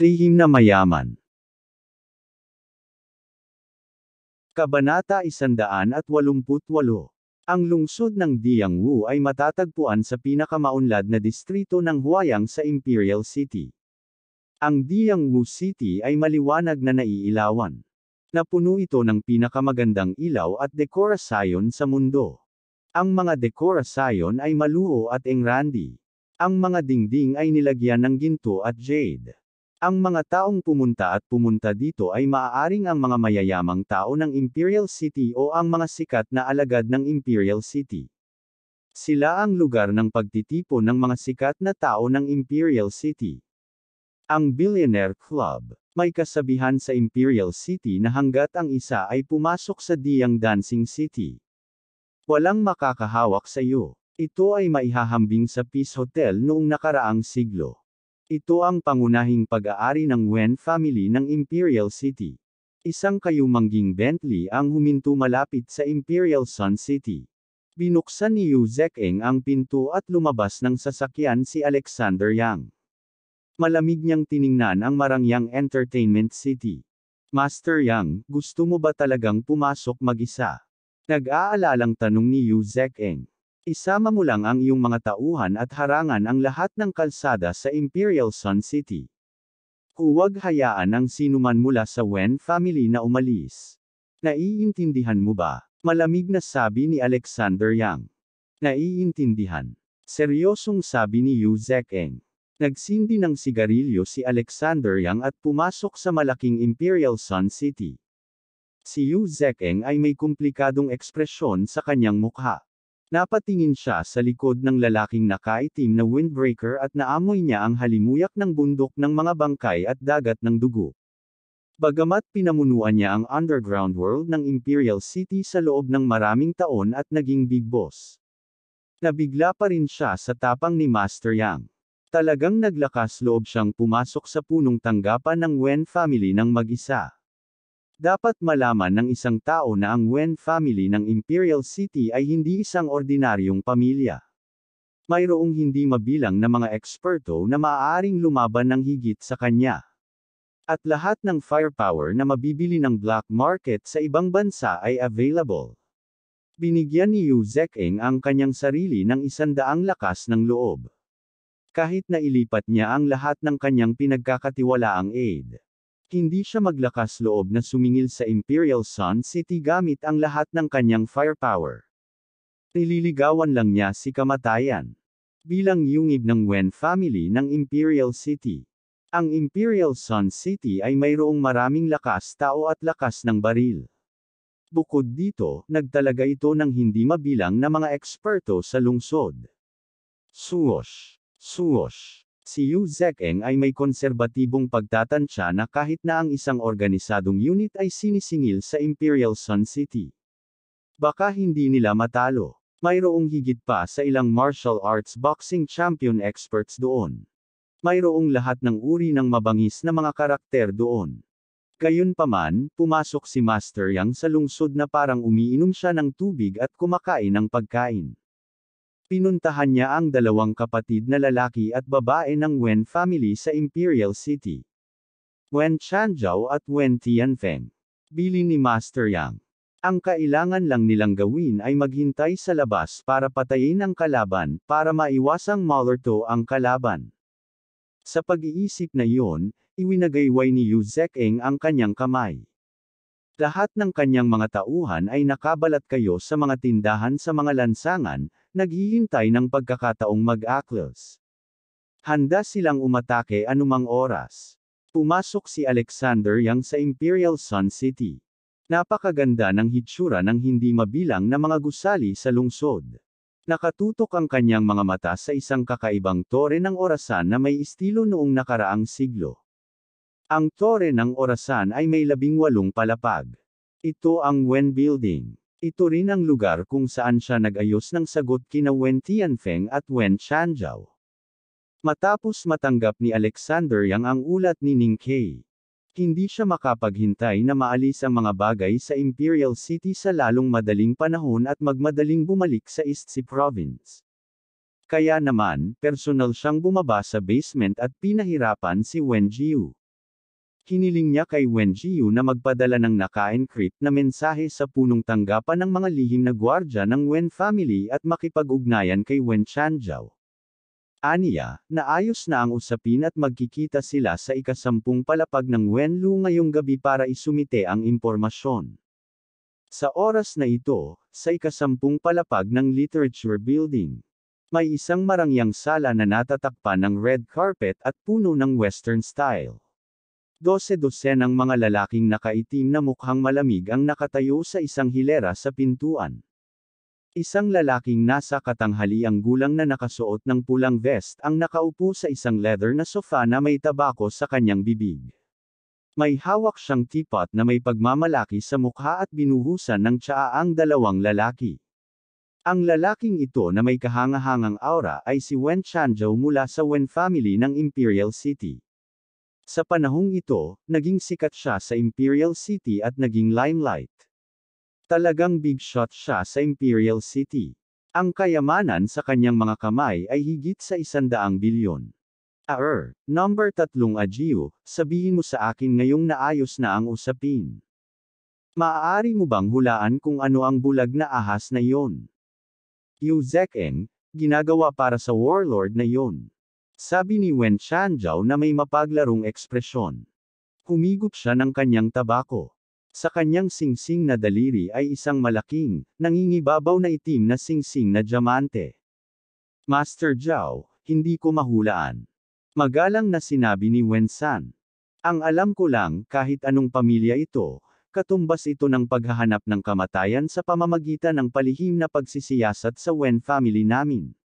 Lihim na mayaman. Kabanata 188 Ang lungsod ng Diangwu ay matatagpuan sa pinakamaunlad na distrito ng Huayang sa Imperial City. Ang Diangwu City ay maliwanag na naiilawan. Napuno ito ng pinakamagandang ilaw at dekorasyon sa mundo. Ang mga dekorasyon ay maluho at engrandi. Ang mga dingding ay nilagyan ng ginto at jade. Ang mga taong pumunta at pumunta dito ay maaaring ang mga mayayamang tao ng Imperial City o ang mga sikat na alagad ng Imperial City. Sila ang lugar ng pagtitipo ng mga sikat na tao ng Imperial City. Ang Billionaire Club. May kasabihan sa Imperial City na hanggat ang isa ay pumasok sa diyang Dancing City. Walang makakahawak sa iyo. Ito ay maihahambing sa Peace Hotel noong nakaraang siglo. Ito ang pangunahing pag-aari ng Wen family ng Imperial City. Isang kayumangging Bentley ang huminto malapit sa Imperial Sun City. Binuksan ni Yu Zekeng ang pinto at lumabas ng sasakyan si Alexander Yang. Malamig niyang tiningnan ang marangyang Entertainment City. Master Yang, gusto mo ba talagang pumasok mag-isa? Nag-aalalang tanong ni Yu Zekeng. Isama mo lang ang iyong mga tauhan at harangan ang lahat ng kalsada sa Imperial Sun City. Huwag hayaan ang sinuman mula sa Wen family na umalis. Naiintindihan mo ba? Malamig na sabi ni Alexander Yang. Naiintindihan. Seryosong sabi ni Yu Zekeng. Nagsindi ng sigarilyo si Alexander Yang at pumasok sa malaking Imperial Sun City. Si Yu Zekeng ay may komplikadong ekspresyon sa kanyang mukha. Napatingin siya sa likod ng lalaking nakaitim na windbreaker at naamoy niya ang halimuyak ng bundok ng mga bangkay at dagat ng dugo. Bagamat pinamunuan niya ang underground world ng Imperial City sa loob ng maraming taon at naging big boss. Nabigla pa rin siya sa tapang ni Master Yang. Talagang naglakas loob siyang pumasok sa punong tanggapan ng Wen family ng mag-isa. Dapat malaman ng isang tao na ang Wen family ng Imperial City ay hindi isang ordinaryong pamilya. Mayroong hindi mabilang na mga eksperto na maaaring lumaban ng higit sa kanya. At lahat ng firepower na mabibili ng black market sa ibang bansa ay available. Binigyan ni Yu Zekeng ang kanyang sarili ng isandaang lakas ng loob kahit na ilipat niya ang lahat ng kanyang pinagkakatiwalaang aid. Hindi siya maglakas loob na sumingil sa Imperial Sun City gamit ang lahat ng kanyang firepower. Nililigawan lang niya si kamatayan. Bilang yungib ng Wen family ng Imperial City. Ang Imperial Sun City ay mayroong maraming lakas tao at lakas ng baril. Bukod dito, nagtalaga ito ng hindi mabilang na mga eksperto sa lungsod. Suosh! Suosh! Si Yu Zekeng ay may konserbatibong pagtatansya na kahit na ang isang organisadong unit ay sinisingil sa Imperial Sun City. Baka hindi nila matalo. Mayroong higit pa sa ilang martial arts boxing champion experts doon. Mayroong lahat ng uri ng mabangis na mga karakter doon. Gayunpaman, pumasok si Master Yang sa lungsod na parang umiinom siya ng tubig at kumakain ng pagkain pinuntahan niya ang dalawang kapatid na lalaki at babae ng Wen family sa Imperial City. Wen Chanzhao at Wen Tianfeng. Bili ni Master Yang. Ang kailangan lang nilang gawin ay maghintay sa labas para patayin ang kalaban para maiwasang Malarto ang kalaban. Sa pag-iisip na iyon, iwinagayway ni Yu Zekeng ang kanyang kamay. Lahat ng kanyang mga tauhan ay nakabalat kayo sa mga tindahan sa mga lansangan, naghihintay ng pagkakataong mag-aklos. Handa silang umatake anumang oras. Pumasok si Alexander Yang sa Imperial Sun City. Napakaganda ng hitsura ng hindi mabilang na mga gusali sa lungsod. Nakatutok ang kanyang mga mata sa isang kakaibang tore ng orasan na may estilo noong nakaraang siglo. Ang tore ng orasan ay may labing walong palapag. Ito ang Wen Building. Ito rin ang lugar kung saan siya nag-ayos ng sagot kina Wen Tianfeng at Wen Shanzhao. Matapos matanggap ni Alexander Yang ang ulat ni Ning Kei, hindi siya makapaghintay na maalis ang mga bagay sa Imperial City sa lalong madaling panahon at magmadaling bumalik sa East Sea Province. Kaya naman, personal siyang bumaba sa basement at pinahirapan si Wen Jiu. Kiniling niya kay Wen Jiu na magpadala ng naka-encrypt na mensahe sa punong tanggapan ng mga lihim na gwardya ng Wen family at makipag-ugnayan kay Wen Chanjiao. Aniya, naayos na ang usapin at magkikita sila sa ikasampung palapag ng Wenlu ngayong gabi para isumite ang impormasyon. Sa oras na ito, sa ikasampung palapag ng Literature Building, may isang marangyang sala na natatakpan ng red carpet at puno ng western style. 12 dose ng mga lalaking nakaitim na mukhang malamig ang nakatayo sa isang hilera sa pintuan. Isang lalaking nasa katanghaliang gulang na nakasuot ng pulang vest ang nakaupo sa isang leather na sofa na may tabako sa kanyang bibig. May hawak siyang tipat na may pagmamalaki sa mukha at binuhusan ng tsaa ang dalawang lalaki. Ang lalaking ito na may kahangahangang aura ay si Wen Chanzhou mula sa Wen family ng Imperial City. Sa panahong ito, naging sikat siya sa Imperial City at naging limelight. Talagang big shot siya sa Imperial City. Ang kayamanan sa kanyang mga kamay ay higit sa isandaang bilyon. Arr, number tatlong Ajiu, sabihin mo sa akin ngayong naayos na ang usapin. Maaari mo bang hulaan kung ano ang bulag na ahas na yon? Yu Eng, ginagawa para sa warlord na yon. Sabi ni Wen Shanjiao na may mapaglarong ekspresyon. Humigop siya ng kanyang tabako. Sa kanyang singsing na daliri ay isang malaking, nangingibabaw na itim na singsing na diamante. Master Zhao, hindi ko mahulaan. Magalang na sinabi ni Wen San. Ang alam ko lang kahit anong pamilya ito, katumbas ito ng paghahanap ng kamatayan sa pamamagitan ng palihim na pagsisiyasat sa Wen family namin.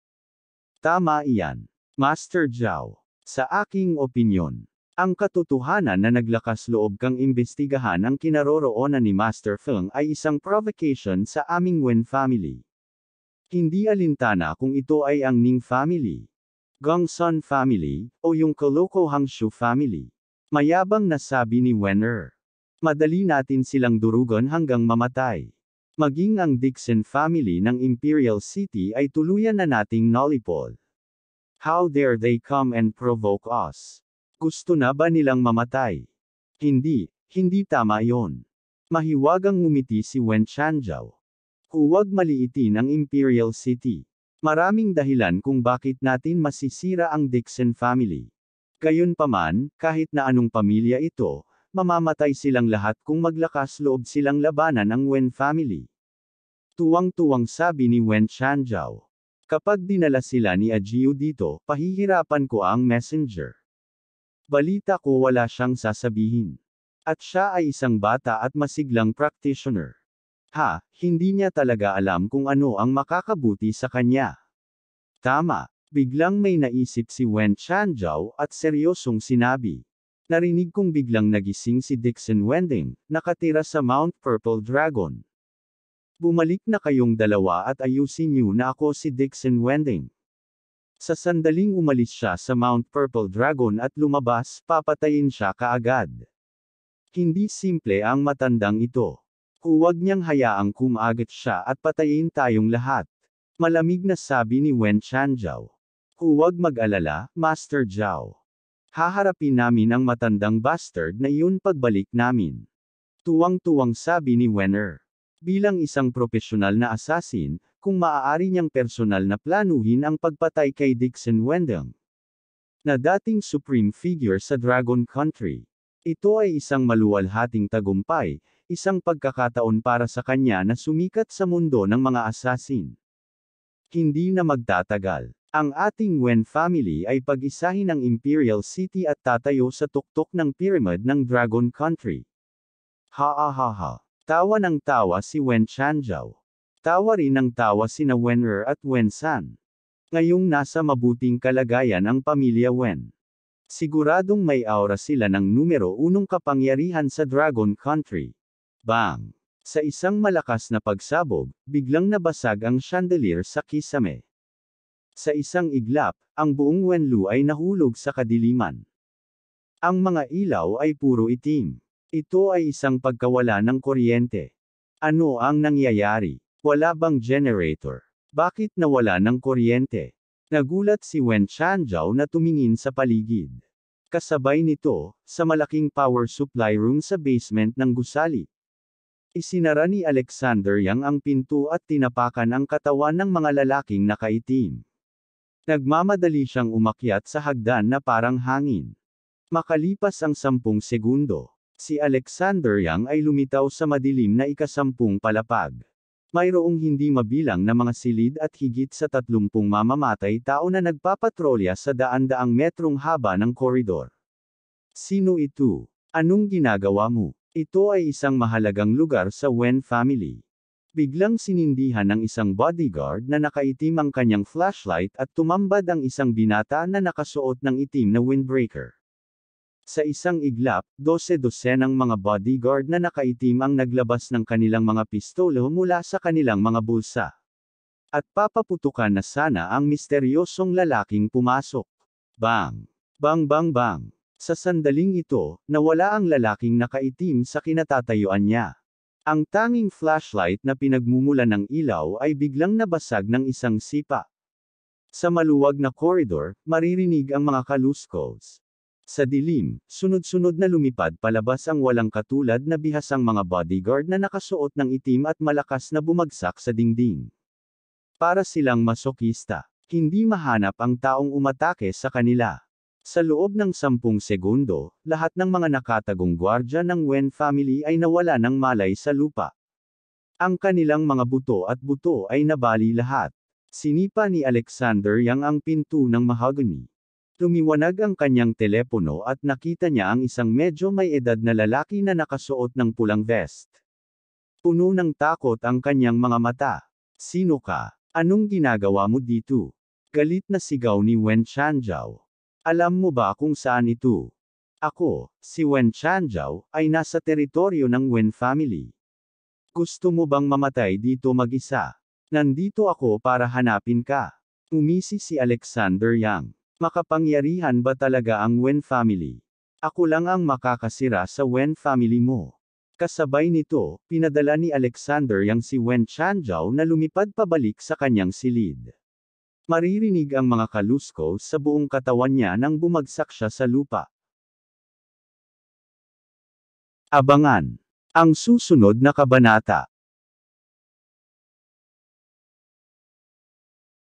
Tama iyan. Master Zhao, sa aking opinyon, ang katotohanan na naglakas loob kang imbestigahan ang kinaroroonan ni Master Feng ay isang provocation sa aming Wen family. Hindi alintana kung ito ay ang Ning family, Gongsun family, o yung Koloko Hangshu family. Mayabang na sabi ni Wen'er. Madali natin silang durugon hanggang mamatay. Maging ang Dixon family ng Imperial City ay tuluyan na nating nolipol. How dare they come and provoke us? Gusto na ba nilang mamatay? Hindi, hindi tama yon. Mahiwagang ngumiti si Wen Chanzhao. Huwag maliitin ang Imperial City. Maraming dahilan kung bakit natin masisira ang Dixon family. Gayunpaman, kahit na anong pamilya ito, mamamatay silang lahat kung maglakas loob silang labanan ang Wen family. Tuwang-tuwang sabi ni Wen Chanzhao. Kapag dinala sila ni Ajiu dito, pahihirapan ko ang messenger. Balita ko wala siyang sasabihin. At siya ay isang bata at masiglang practitioner. Ha, hindi niya talaga alam kung ano ang makakabuti sa kanya. Tama, biglang may naisip si Wen Chanjiao at seryosong sinabi. Narinig kong biglang nagising si Dixon Wending, nakatira sa Mount Purple Dragon. Bumalik na kayong dalawa at ayusin niyo na ako si Dixon Wending. Sa sandaling umalis siya sa Mount Purple Dragon at lumabas, papatayin siya kaagad. Hindi simple ang matandang ito. Huwag niyang hayaang kumagat siya at patayin tayong lahat. Malamig na sabi ni Wen Chanjiao. Huwag mag-alala, Master Zhao. Haharapin namin ang matandang bastard na iyon pagbalik namin. Tuwang-tuwang sabi ni Wenner. Bilang isang profesional na assassin, kung maaari niyang personal na planuhin ang pagpatay kay Dixon Wendell na dating supreme figure sa Dragon Country. Ito ay isang maluwalhating tagumpay, isang pagkakataon para sa kanya na sumikat sa mundo ng mga asasin. Hindi na magtatagal. Ang ating Wen family ay pag-isahin ang Imperial City at tatayo sa tuktok ng pyramid ng Dragon Country. Ha ha ha ha. Tawa ng tawa si Wen Chanjiao. Tawa rin ng tawa sina Wen Er at Wen San. Ngayong nasa mabuting kalagayan ang pamilya Wen. Siguradong may aura sila ng numero unong kapangyarihan sa Dragon Country. Bang! Sa isang malakas na pagsabog, biglang nabasag ang chandelier sa kisame. Sa isang iglap, ang buong Wenlu ay nahulog sa kadiliman. Ang mga ilaw ay puro itim. Ito ay isang pagkawala ng kuryente. Ano ang nangyayari? Wala bang generator? Bakit nawala ng kuryente? Nagulat si Wen Chanjiao na tumingin sa paligid. Kasabay nito, sa malaking power supply room sa basement ng gusali. Isinara ni Alexander Yang ang pinto at tinapakan ang katawan ng mga lalaking nakaitim. Nagmamadali siyang umakyat sa hagdan na parang hangin. Makalipas ang sampung segundo, si Alexander Yang ay lumitaw sa madilim na ikasampung palapag. Mayroong hindi mabilang na mga silid at higit sa tatlumpung mamamatay tao na nagpapatrolya sa daan-daang metrong haba ng koridor. Sino ito? Anong ginagawa mo? Ito ay isang mahalagang lugar sa Wen family. Biglang sinindihan ng isang bodyguard na nakaitim ang kanyang flashlight at tumambad ang isang binata na nakasuot ng itim na windbreaker. Sa isang iglap, 12 ng mga bodyguard na nakaitim ang naglabas ng kanilang mga pistolo mula sa kanilang mga bulsa. At papaputukan na sana ang misteryosong lalaking pumasok. Bang! Bang bang bang! Sa sandaling ito, nawala ang lalaking nakaitim sa kinatatayuan niya. Ang tanging flashlight na pinagmumula ng ilaw ay biglang nabasag ng isang sipa. Sa maluwag na koridor, maririnig ang mga kaluskos. Sa dilim, sunod-sunod na lumipad palabas ang walang katulad na bihasang mga bodyguard na nakasuot ng itim at malakas na bumagsak sa dingding. Para silang masokista, hindi mahanap ang taong umatake sa kanila. Sa loob ng sampung segundo, lahat ng mga nakatagong gwardya ng Wen family ay nawala ng malay sa lupa. Ang kanilang mga buto at buto ay nabali lahat. Sinipa ni Alexander Yang ang pinto ng mahogany. Tumiwanag ang kanyang telepono at nakita niya ang isang medyo may edad na lalaki na nakasuot ng pulang vest. Puno ng takot ang kanyang mga mata. Sino ka? Anong ginagawa mo dito? Galit na sigaw ni Wen Chanjiao. Alam mo ba kung saan ito? Ako, si Wen Chanjiao, ay nasa teritoryo ng Wen family. Gusto mo bang mamatay dito mag-isa? Nandito ako para hanapin ka. Umisi si Alexander Yang. Makapangyarihan ba talaga ang Wen family? Ako lang ang makakasira sa Wen family mo. Kasabay nito, pinadala ni Alexander yang si Wen Chanjiao na lumipad pabalik sa kanyang silid. Maririnig ang mga kalusko sa buong katawan niya nang bumagsak siya sa lupa. Abangan! Ang susunod na kabanata